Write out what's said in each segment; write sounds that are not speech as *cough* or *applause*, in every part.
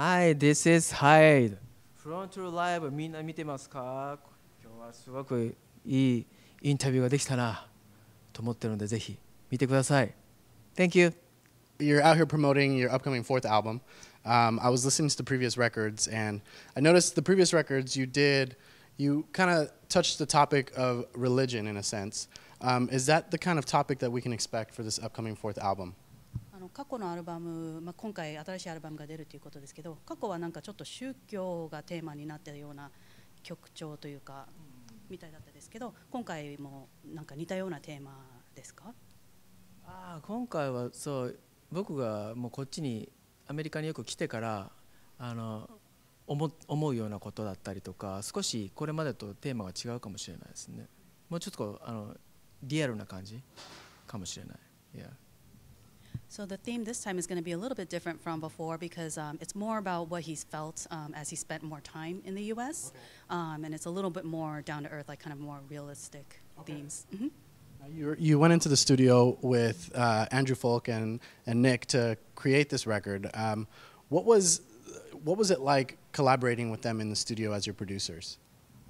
Hi, this is Hyde. Front Live みんな見てますか今日はすごくいいインタビューができたなと思ってるのでぜひ見てください。Thank you. You're out here promoting your upcoming fourth album. Um, I was listening to the previous records and I noticed the previous records you did, you kind of touched the topic of religion in a sense. Um, is that the kind of topic that we can expect for this upcoming fourth album? 過去のアルバム、まあ、今回新しいアルバムが出るということですけど過去はなんかちょっと宗教がテーマになってるような曲調というか、みたいだったですけど今回もなんか似たようなテーマですかあ今回はそう僕がもうこっちにアメリカによく来てからあの思思うようなことだったりとか少しこれまでとテーマが違うかもしれないですねもうちょっとこうあのリアルな感じかもしれない。Yeah. So the theme this time is going to be a little bit different from before because um, it's more about what he's felt um, as he spent more time in the U.S. Okay. Um, and it's a little bit more down to earth, like kind of more realistic okay. themes. Mm -hmm. You, you went into the studio with uh, Andrew Folk and, and Nick to create this record. Um, what was what was it like collaborating with them in the studio as your producers?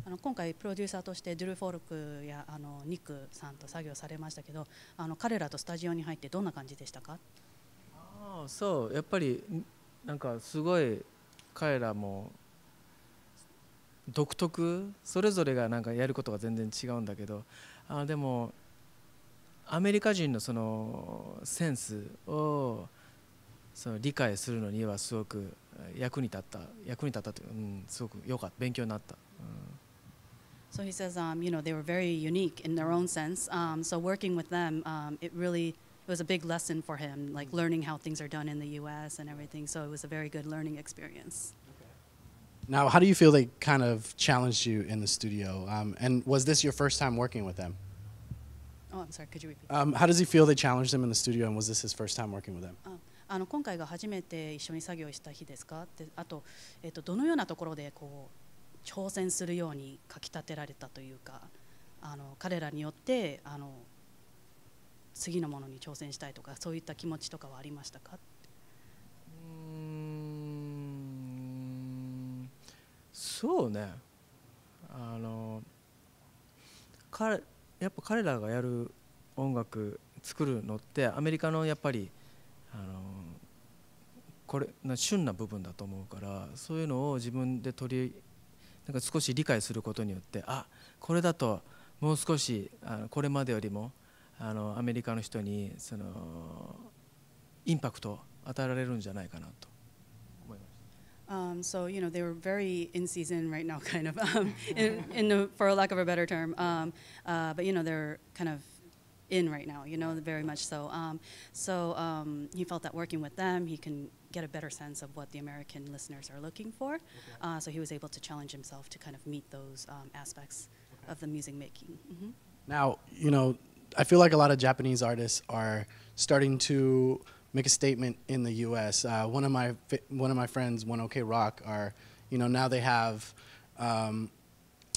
あの今回プロデューサーとしてドゥル・フォルクやあのニックさんと作業されましたけどあの彼らとスタジオに入ってどんな感じでしたかあそうやっぱりなんかすごい彼らも独特それぞれがなんかやることが全然違うんだけどあでもアメリカ人のそのセンスをその理解するのにはすごく役に立った役に立ったという、うん、すごく良かった勉強になった。うん So he says, um, you know, they were very unique in their own sense. Um, so working with them, um, it really it was a big lesson for him, like learning how things are done in the U.S. and everything. So it was a very good learning experience. Okay. Now, how do you feel they kind of challenged you in the studio? Um, and was this your first time working with them? Oh, I'm sorry. Could you repeat? Um, how does he feel they challenged him in the studio, and was this his first time working with them? Oh. Ah, あの今回が初めて一緒に作業した日ですかってあと、えっと、どのようなところでこう挑戦するようにかきたてられたというかあの彼らによってあの次のものに挑戦したいとかそういった気持ちとかはありましたかうんそうねあのかやっぱ彼らがやる音楽作るのってアメリカのやっぱりあのこれ旬な部分だと思うからそういうのを自分で取りなんか少し理解することによってあこれだともう少しあのこれまでよりもあのアメリカの人にそのインパクトを与えられるんじゃないかなと。Um, so you know they were very in season right now, kind of, um, in, in the, for lack of a better term. Um, uh, but you know they're kind of in right now, you know, very much so. Um, so um, he felt that working with them, he can get a better sense of what the American listeners are looking for. Okay. Uh, so he was able to challenge himself to kind of meet those um, aspects okay. of the music making. Mm -hmm. Now, you know, I feel like a lot of Japanese artists are starting to make a statement in the U.S. Uh, one of my one of my friends, One OK Rock, are you know now they have um,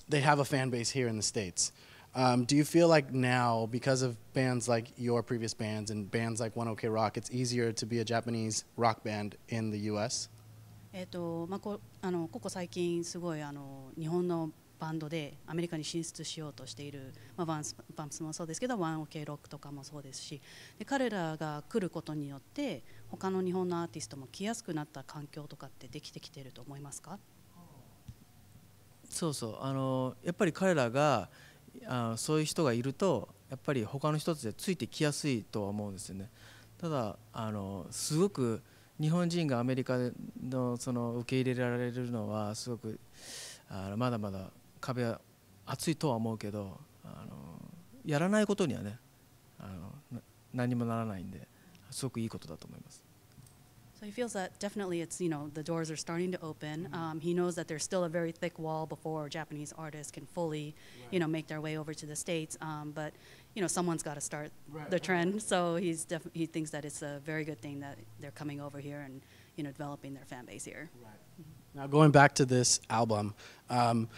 they have a fan base here in the states. Um, do you feel like now, because of bands like your previous bands and bands like One OK Rock, it's easier to be a Japanese rock band in the U.S.? えっとまあ、こあのここ最近すごいあの日本のバンドでアメリカに進出しようとしている、まあ、バンスバンスもそうですけどワンオケロックとかもそうですしで彼らが来ることによって他の日本のアーティストも来やすくなった環境とかってできてきてると思いますかそうそうあのやっぱり彼らが、あそういう人がいるとやっぱり他の人っでついてきやすいとは思うんですよね。ただあのすごく日本人がアメリカのその受け入れられるのはすごくあのまだまだ壁は厚いとは思うけどあのやらないことにはねあの何もならないんですごくいいことだと思います。So he feels that definitely it's, you know, the doors are starting to open. Mm-hmm. Um, he knows that there's still a very thick wall before Japanese artists can fully, right. you know, make their way over to the States. Um, but, you know, someone's got to start right. the trend. So he's def- he thinks that it's a very good thing that they're coming over here and, you know, developing their fan base here. Right. Mm-hmm. Now, going back to this album, um,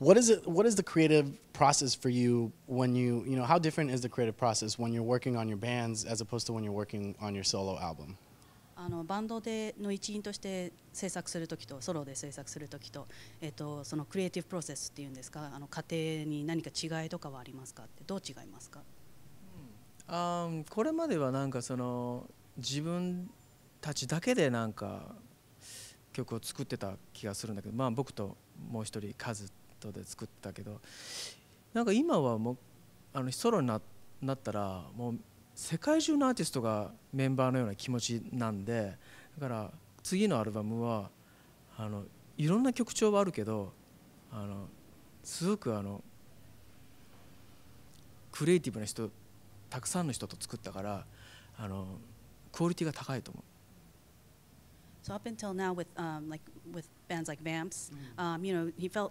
what is it what is the creative process for you when you you know how different is the creative process when you're working on your bands as opposed to when you're working on your solo album あのバンドでの一員として制作する時とソロで制作する時と,、えっとそのクリエイティブプロセスっていうんですかあの過程に何か違いとかはありますかってどう違いますか、うん、あこれまではなんかその自分たちだけでなんか曲を作ってた気がするんだけど、まあ、僕ともう一人カズとで作ったけどなんか今はもうあのソロになったらもう世界中のアーティストがメンバーのような気持ちなんでだから次のアルバムはあのいろんな曲調はあるけどあのすごくあのクリエイティブな人たくさんの人と作ったからあのクオリティが高いと思う。So up until now with um, like with bands like Vamps, um, you know, he felt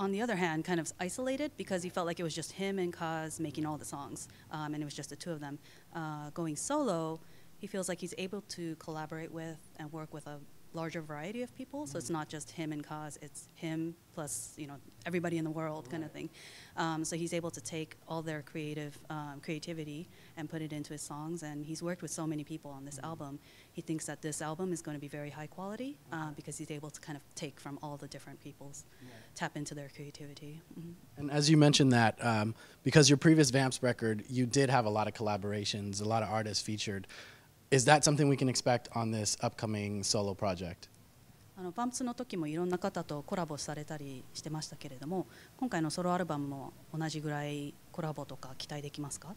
on the other hand, kind of isolated because he felt like it was just him and Kaz making all the songs, um, and it was just the two of them. Uh, going solo, he feels like he's able to collaborate with and work with a larger variety of people. So it's not just him and cause, it's him plus you know everybody in the world right. kind of thing. Um, so he's able to take all their creative um, creativity and put it into his songs. And he's worked with so many people on this mm -hmm. album. He thinks that this album is going to be very high quality uh, because he's able to kind of take from all the different people's, yeah. tap into their creativity. Mm -hmm. And as you mentioned that, um, because your previous Vamps record, you did have a lot of collaborations, a lot of artists featured. Is that something we can expect on this upcoming solo project? あのパンプスの時もいろんな方とコラボされたりしてましたけれども今回のソロアルバムも同じぐらいコラボとか期待できますか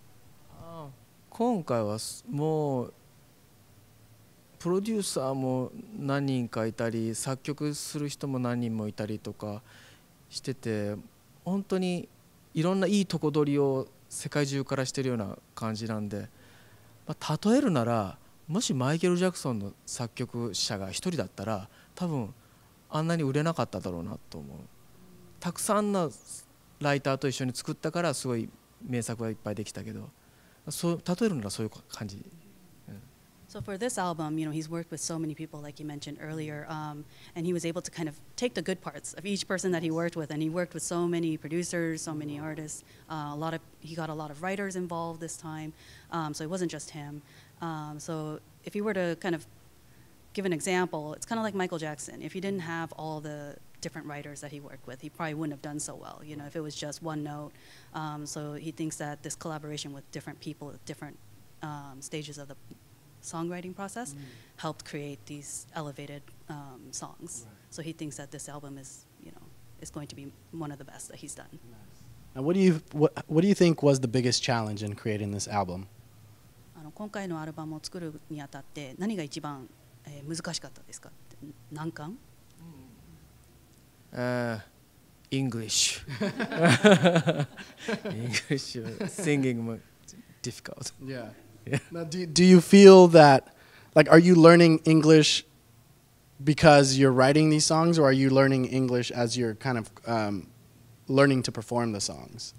今回はもうプロデューサーも何人かいたり作曲する人も何人もいたりとかしてて本当にいろんないいとこ取りを世界中からしてるような感じなんで、まあ、例えるならもしマイケル・ジャクソンの作曲者が1人だったら多分あんなに売れなかっただろうなと思うたくさんのライターと一緒に作ったからすごい名作がいっぱいできたけどそう例えるならそういう感じ So for this album, you know, he's worked with so many people, like you mentioned earlier, um, and he was able to kind of take the good parts of each person that he worked with, and he worked with so many producers, so many artists. Uh, a lot of he got a lot of writers involved this time, um, so it wasn't just him. Um, so if you were to kind of give an example, it's kind of like Michael Jackson. If he didn't have all the different writers that he worked with, he probably wouldn't have done so well, you know, if it was just one note. Um, so he thinks that this collaboration with different people at different um, stages of the songwriting process, mm. helped create these elevated um, songs. Right. So he thinks that this album is, you know, is going to be one of the best that he's done. Nice. Now, what do you what what do you think was the biggest challenge in creating this album? あの今回のアルバムを作るにあたって何が一番、えー、難しかったですか？難関？Uh, *laughs* *laughs* English. English singing difficult. Yeah. Yeah. Now, do, do you feel that, like, are you learning English because you're writing these songs, or are you learning English as you're kind of um, learning to perform the songs?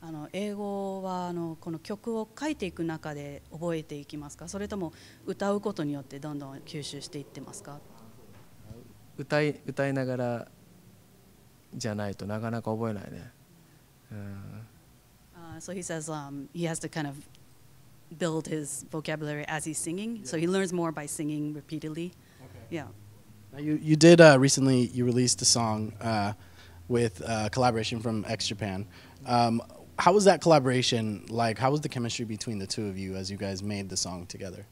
あの英語はあのこの曲を書いていく中で覚えていきますかそれとも歌うことによってどんどん吸収していってますか歌い歌いながらじゃないとなかなか覚えないね。うん Uh, so he says um, he has to kind of build his vocabulary as he's singing. Yeah. So he learns more by singing repeatedly. Okay. Yeah. Now you you did uh, recently you released a song uh, with uh, collaboration from X Japan. Um, how was that collaboration like? How was the chemistry between the two of you as you guys made the song together?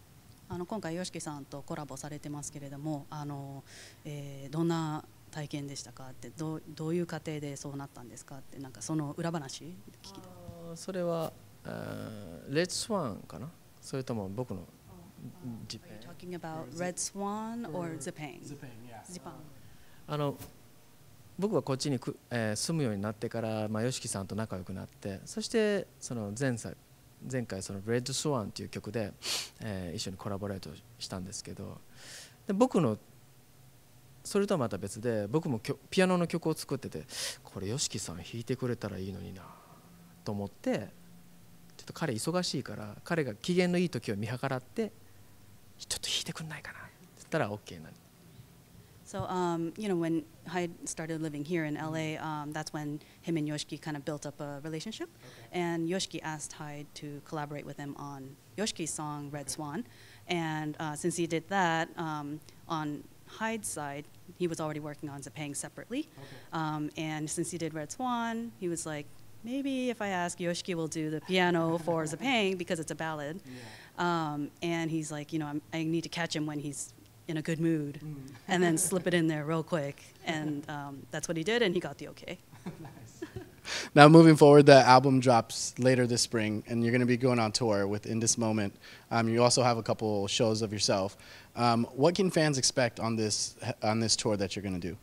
あの今回 YOSHIKI Red Swan かなそれとも僕の Japan talking about Red Swan or p a n p a n y e あの僕はこっちにく、えー、住むようになってから、まあ、YOSHIKI さんと仲良くなってそしてその前前回その「Red Swan」という曲で、えー、一緒にコラボレートしたんですけどで僕のそれとはまた別で僕もピアノの曲を作っててこれ YOSHIKI さん弾いてくれたらいいのになと思って。と彼忙しいから彼が機嫌のいい時を見計らってちょっと弾いてくんないかなって言ったら OK になる。So, um, you know, when Hyde started living here in LA, um, that's when him and Yoshiki kind of built up a relationship. Okay. And Yoshiki asked Hyde to collaborate with him on Yoshiki's song Red Swan. And uh, since he did that, um, on Hyde's side, he was already working on Zepang separately. Okay. and since he did Red Swan, he was like, maybe if I ask, Yoshiki will do the piano for Zapang because it's a ballad. Yeah. Um, and he's like, you know, I'm, i need to catch him when he's in a good mood mm. *laughs* and then slip it in there real quick. And um, that's what he did, and he got the okay. nice. *laughs* now, moving forward, the album drops later this spring, and you're going to be going on tour with In This Moment. Um, you also have a couple shows of yourself. Um, what can fans expect on this, on this tour that you're going to do?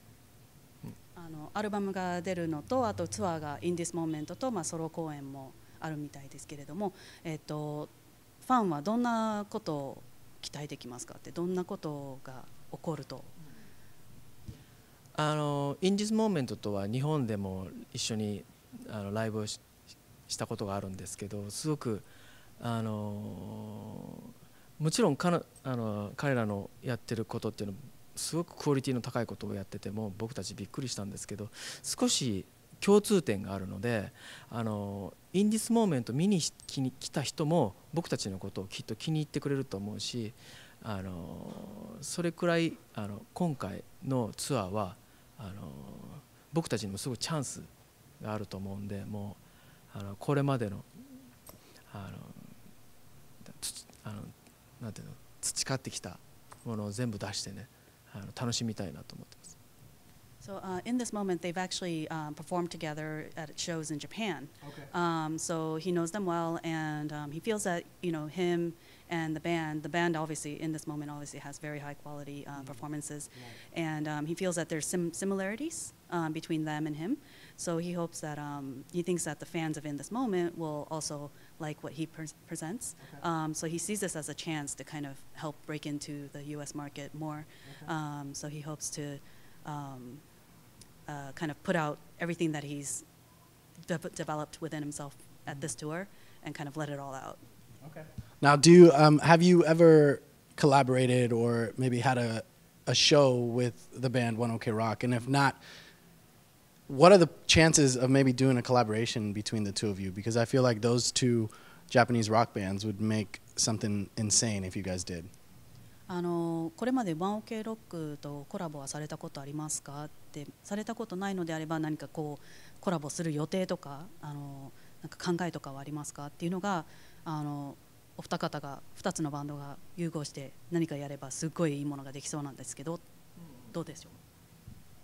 アルバムが出るのとあとツアーが「In This Moment と」まあ、ソロ公演もあるみたいですけれども、えーと、ファンはどんなことを期待できますかってどんなことが起こるとあの「In This Moment」とは日本でも一緒にあのライブをしたことがあるんですけどすごくあのもちろんかあの彼らのやってることっていうのすごくクオリティの高いことをやってても僕たちびっくりしたんですけど少し共通点があるのであのインディスモーメント見に来た人も僕たちのことをきっと気に入ってくれると思うしあのそれくらいあの今回のツアーはあの僕たちにもすごいチャンスがあると思うんでもうあのこれまでのあのあのなんていうの培ってきたものを全部出してねあの楽しみたいなと思ってます。So uh, in this moment, they've actually um, performed together at shows in Japan. Okay. Um, so he knows them well, and um, he feels that you know him and the band. The band obviously in this moment obviously has very high quality uh, mm. performances, right. and um, he feels that there's some similarities um, between them and him. So he hopes that um, he thinks that the fans of In This Moment will also like what he pre presents. Okay. Um, so he sees this as a chance to kind of help break into the U.S. market more. Okay. Um, so he hopes to um, uh, kind of put out everything that he's de developed within himself at mm -hmm. this mm-hmm. tour and kind of let it all out. Okay. Now, do you, um, have you ever collaborated or maybe had a a show with the band One OK oh Rock? And if not, what are the chances of maybe doing a collaboration between the two of you? Because I feel like those two Japanese rock bands would make something insane if you guys did. あのこれまでワンオケロックとコラボはされたことありますかってされたことないのであれば何かこうコラボする予定とかあのなんか考えとかはありますかっていうのがあのお二方が二つのバンドが融合して何かやればすっごいいいものができそうなんですけどどうでしょう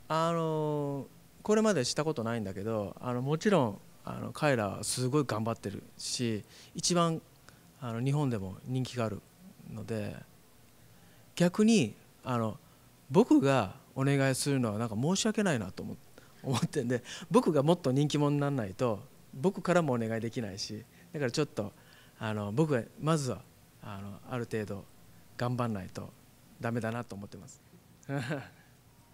あのーこれまでしたことないんだけどあのもちろんあの彼らはすごい頑張ってるし一番あの日本でも人気があるので逆にあの僕がお願いするのはなんか申し訳ないなと思ってんで僕がもっと人気者にならないと僕からもお願いできないしだからちょっとあの僕はまずはあのある程度頑張んないとダメだなと思ってます。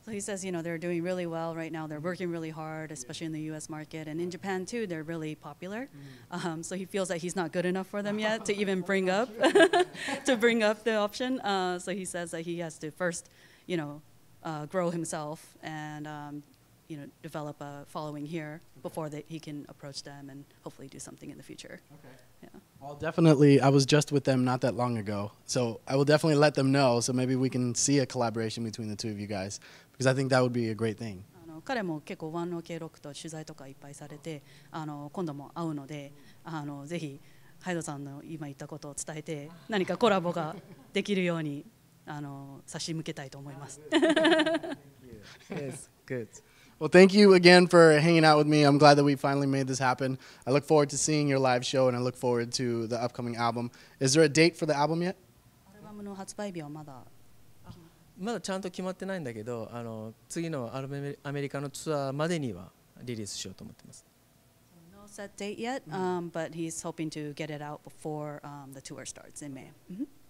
So he says, you know, they're doing really well right now. They're working really hard, especially in the U.S. market and in Japan too. They're really popular. Mm. Um, so he feels that he's not good enough for them yet to even *laughs* bring up *laughs* to bring up the option. Uh, so he says that he has to first, you know, uh, grow himself and um, you know develop a following here okay. before that he can approach them and hopefully do something in the future. Okay. Yeah. Well, definitely. I was just with them not that long ago, so I will definitely let them know. So maybe we can see a collaboration between the two of you guys because I think that would be a great thing. 彼も結構万能系ロックと取材とかいっぱいされてあの今度も会うのであのぜひハイドさんの今言ったことを伝えて何かコラボができるようにあの差し向けたいと思います。yes, *laughs* good. Well, thank you again for hanging out with me. I'm glad that we finally made this happen. I look forward to seeing your live show and I look forward to the upcoming album. Is there a date for the album yet? まだちゃんと決まってないんだけどあの次のアルメアメリカのツアーまでにはリリースしようと思ってます。No set date yet,、um, but he's hoping to get it out before、um, the tour starts in May. Mm -hmm.